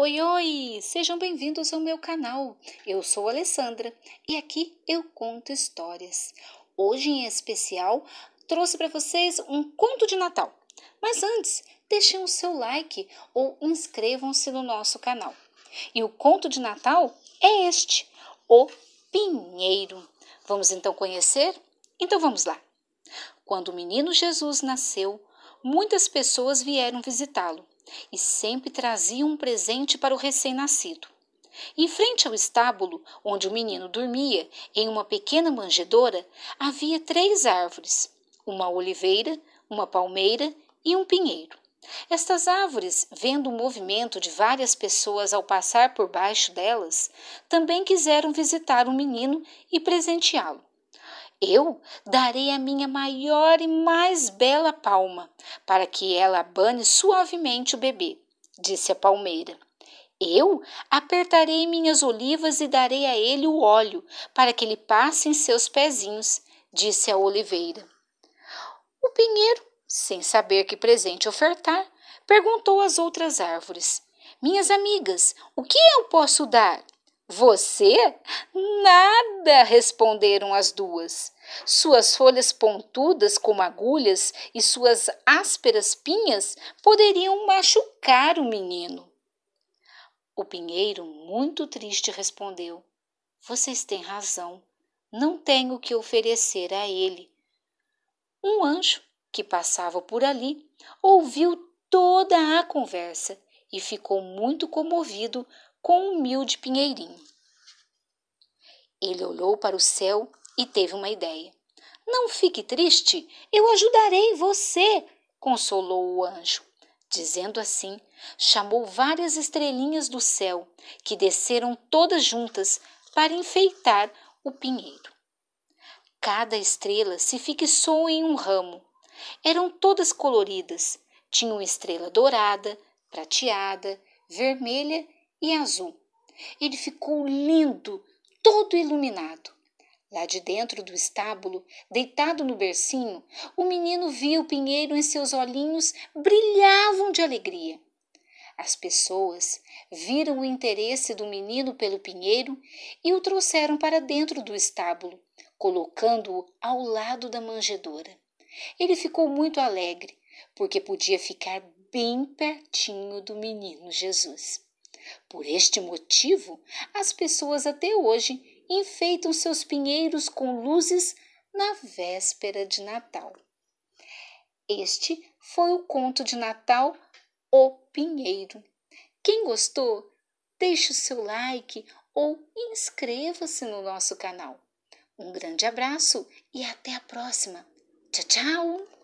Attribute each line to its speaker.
Speaker 1: Oi, oi! Sejam bem-vindos ao meu canal. Eu sou Alessandra e aqui eu conto histórias. Hoje, em especial, trouxe para vocês um conto de Natal. Mas antes, deixem o seu like ou inscrevam-se no nosso canal. E o conto de Natal é este, o Pinheiro. Vamos então conhecer? Então vamos lá. Quando o menino Jesus nasceu, muitas pessoas vieram visitá-lo e sempre trazia um presente para o recém-nascido. Em frente ao estábulo, onde o menino dormia, em uma pequena manjedoura, havia três árvores: uma oliveira, uma palmeira e um pinheiro. Estas árvores, vendo o movimento de várias pessoas ao passar por baixo delas, também quiseram visitar o menino e presenteá-lo. Eu darei a minha maior e mais bela palma, para que ela abane suavemente o bebê, disse a palmeira. Eu apertarei minhas olivas e darei a ele o óleo, para que ele passe em seus pezinhos, disse a oliveira. O pinheiro, sem saber que presente ofertar, perguntou às outras árvores: Minhas amigas, o que eu posso dar? Você? Nada! responderam as duas. Suas folhas pontudas como agulhas e suas ásperas pinhas poderiam machucar o menino. O pinheiro, muito triste, respondeu: Vocês têm razão. Não tenho o que oferecer a ele. Um anjo que passava por ali ouviu toda a conversa e ficou muito comovido com um humilde pinheirinho. Ele olhou para o céu e teve uma ideia. Não fique triste, eu ajudarei você, consolou o anjo. Dizendo assim, chamou várias estrelinhas do céu, que desceram todas juntas para enfeitar o pinheiro. Cada estrela se fixou em um ramo. Eram todas coloridas. Tinham estrela dourada, prateada, vermelha e azul. Ele ficou lindo, todo iluminado. Lá de dentro do estábulo, deitado no bercinho, o menino via o pinheiro e seus olhinhos brilhavam de alegria. As pessoas viram o interesse do menino pelo pinheiro e o trouxeram para dentro do estábulo, colocando-o ao lado da manjedoura. Ele ficou muito alegre, porque podia ficar bem pertinho do menino Jesus. Por este motivo, as pessoas até hoje enfeitam seus pinheiros com luzes na véspera de Natal. Este foi o conto de Natal O Pinheiro. Quem gostou, deixe o seu like ou inscreva-se no nosso canal. Um grande abraço e até a próxima. Tchau, tchau!